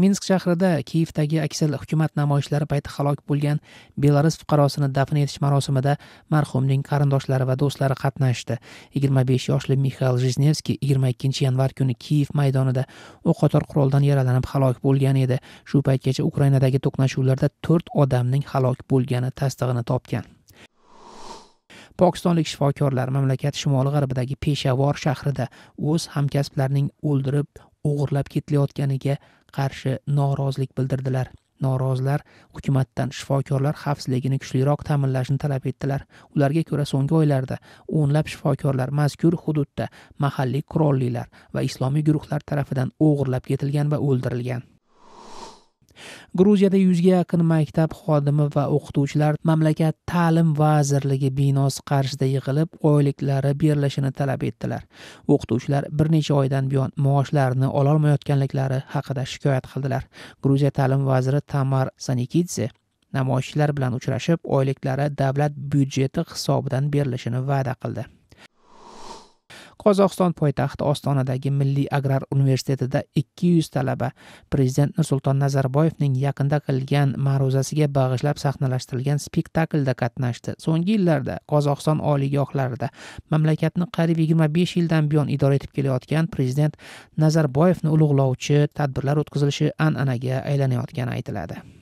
minsk shahrida kiyevdagi aksel hukumat namoyishlari payti halok bo'lgan belarus fuqarosini dafn etish marosimida marhumning qarindoshlari va do'stlari qatnashdi yigirma besh yoshli mixail jiznevskiy yigirma ikkinchi yanvar kuni kiyev maydonida o'q qator quroldan yaralanib halok bo'lgan edi shu paytgacha ukrainadagi to'qnashuvlarda to'rt odamning halok bo'lgani tasdig'ini topgan pokistonlik shifokorlar mamlakat shimoli g'arbidagi peshavor shahrida o'z hamkasblarining o'ldirib o'g'irlab ketilayotganiga qarshi norozilik bildirdilar norozilar hukumatdan shifokorlar xavfsizligini kuchliroq ta'minlashni talab etdilar ularga ko'ra so'nggi oylarda o'nlab shifokorlar mazkur hududda mahalliy qurollilar va islomiy guruhlar tarafidan o'g'irlab ketilgan va o'ldirilgan gruziyada yuzga yaqin maktab xodimi va o'qituvchilar mamlakat ta'lim vazirligi binosi qarshida yig'ilib oyliklari berilishini talab etdilar o'qituvchilar bir necha oydan buyon maoshlarini ololmayotganliklari haqida shikoyat qildilar gruziya ta'lim vaziri tamar sanikidze namoyishchilar bilan uchrashib oyliklari davlat byudjeti hisobidan berilishini va'da qildi qozog'iston poytaxti ostonadagi milliy agrar universitetida ikki yuz talaba prezident nursulton nazarboyevning yaqinda qilgan ma'ruzasiga bag'ishlab sahnalashtirilgan spektaklda qatnashdi so'nggi yillarda qozog'iston oliygohlarida mamlakatni qariyb yigirma besh yildan buyon idora etib kelayotgan prezident nazarboyevni ulug'lovchi tadbirlar o'tkazilishi an'anaga aylanayotgani aytiladi